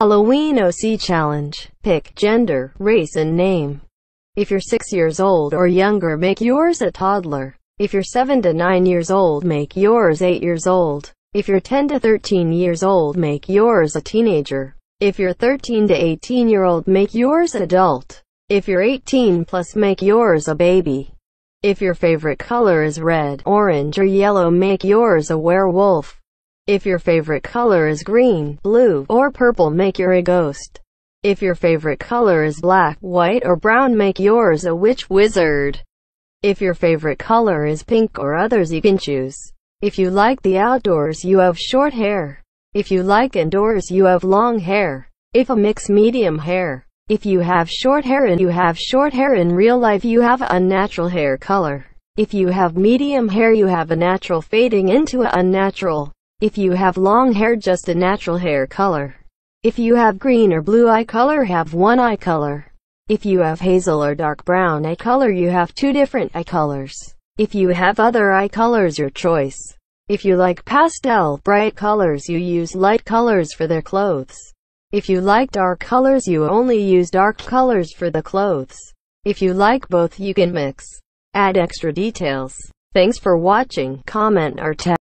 Halloween OC Challenge. Pick gender, race and name. If you're 6 years old or younger make yours a toddler. If you're 7 to 9 years old make yours 8 years old. If you're 10 to 13 years old make yours a teenager. If you're 13 to 18 year old make yours adult. If you're 18 plus make yours a baby. If your favorite color is red, orange or yellow make yours a werewolf. If your favorite color is green, blue, or purple make your a ghost. If your favorite color is black, white, or brown make yours a witch wizard. If your favorite color is pink or others you can choose. If you like the outdoors you have short hair. If you like indoors you have long hair. If a mix medium hair. If you have short hair and you have short hair in real life you have unnatural hair color. If you have medium hair you have a natural fading into a unnatural. If you have long hair, just a natural hair color. If you have green or blue eye color, have one eye color. If you have hazel or dark brown eye color, you have two different eye colors. If you have other eye colors, your choice. If you like pastel, bright colors, you use light colors for their clothes. If you like dark colors, you only use dark colors for the clothes. If you like both, you can mix. Add extra details. Thanks for watching. Comment or tag.